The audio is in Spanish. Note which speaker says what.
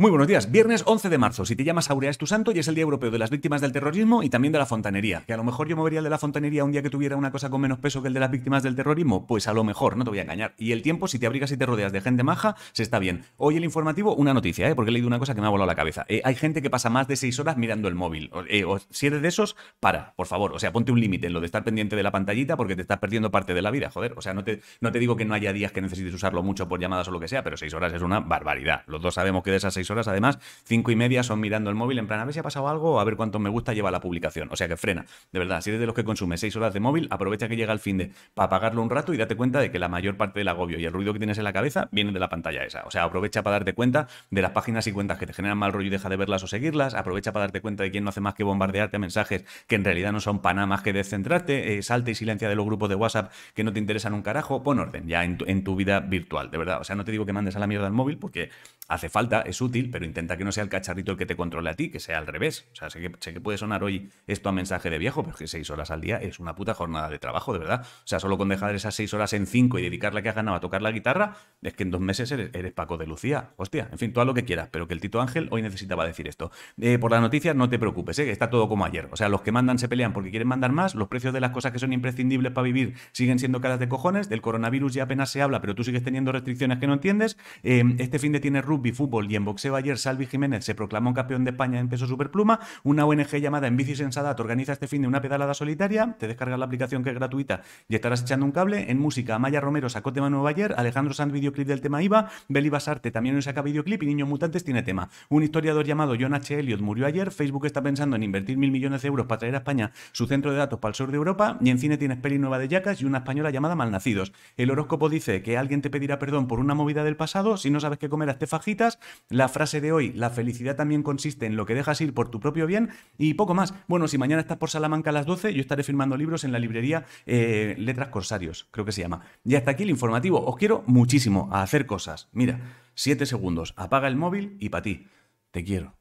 Speaker 1: Muy buenos días. Viernes 11 de marzo. Si te llamas Aurea es tu santo y es el Día Europeo de las Víctimas del Terrorismo y también de la Fontanería. Que a lo mejor yo movería el de la Fontanería un día que tuviera una cosa con menos peso que el de las víctimas del terrorismo. Pues a lo mejor, no te voy a engañar. Y el tiempo, si te abrigas y te rodeas de gente maja, se está bien. Hoy el informativo, una noticia, ¿eh? porque he leído una cosa que me ha volado la cabeza. Eh, hay gente que pasa más de seis horas mirando el móvil. o, eh, si de esos, para, por favor. O sea, ponte un límite en lo de estar pendiente de la pantallita porque te estás perdiendo parte de la vida, joder. O sea, no te, no te digo que no haya días que necesites usarlo mucho por llamadas o lo que sea, pero 6 horas es una barbaridad. Los dos sabemos que de esas horas. Además, cinco y media son mirando el móvil en plan a ver si ha pasado algo, a ver cuánto me gusta lleva la publicación. O sea que frena. De verdad, si eres de los que consume seis horas de móvil, aprovecha que llega el fin de para apagarlo un rato y date cuenta de que la mayor parte del agobio y el ruido que tienes en la cabeza viene de la pantalla esa. O sea, aprovecha para darte cuenta de las páginas y cuentas que te generan mal rollo y deja de verlas o seguirlas. Aprovecha para darte cuenta de quién no hace más que bombardearte mensajes que en realidad no son para más que descentrarte. Eh, salte y silencia de los grupos de WhatsApp que no te interesan un carajo. Pon orden ya en tu, en tu vida virtual, de verdad. O sea, no te digo que mandes a la mierda el móvil porque hace falta, es útil pero intenta que no sea el cacharrito el que te controle a ti, que sea al revés. O sea, sé que, puede sonar hoy esto a mensaje de viejo, pero es que seis horas al día es una puta jornada de trabajo, de verdad. O sea, solo con dejar esas seis horas en cinco y dedicar la que has ganado a tocar la guitarra, es que en dos meses eres, Paco de Lucía. Hostia, en fin, todo lo que quieras, pero que el Tito Ángel hoy necesitaba decir esto. Eh, por las noticias, no te preocupes, ¿eh? está todo como ayer. O sea, los que mandan se pelean porque quieren mandar más, los precios de las cosas que son imprescindibles para vivir siguen siendo caras de cojones, del coronavirus ya apenas se habla, pero tú sigues teniendo restricciones que no entiendes. Eh, este fin de tiene rugby, fútbol y en boxeo ayer Salvi Jiménez se proclamó campeón de España en peso superpluma. Una ONG llamada En Bici Sensada te organiza este fin de una pedalada solitaria. Te descargas la aplicación que es gratuita y estarás echando un cable. En música, Maya Romero sacó tema nuevo ayer. Alejandro Sanz videoclip del tema IVA. Beli Basarte también hoy saca videoclip y Niños Mutantes tiene tema. Un historiador llamado John H. Elliot murió ayer. Facebook está pensando en invertir mil millones de euros para traer a España su centro de datos para el sur de Europa. Y en cine tienes peli nueva de Yacas y una española llamada Malnacidos. El horóscopo dice que alguien te pedirá perdón por una movida del pasado. Si no sabes qué comer, hazte fajitas. La frase de hoy, la felicidad también consiste en lo que dejas ir por tu propio bien y poco más. Bueno, si mañana estás por Salamanca a las 12, yo estaré firmando libros en la librería eh, Letras Corsarios, creo que se llama. Y hasta aquí el informativo. Os quiero muchísimo a hacer cosas. Mira, 7 segundos, apaga el móvil y para ti. Te quiero.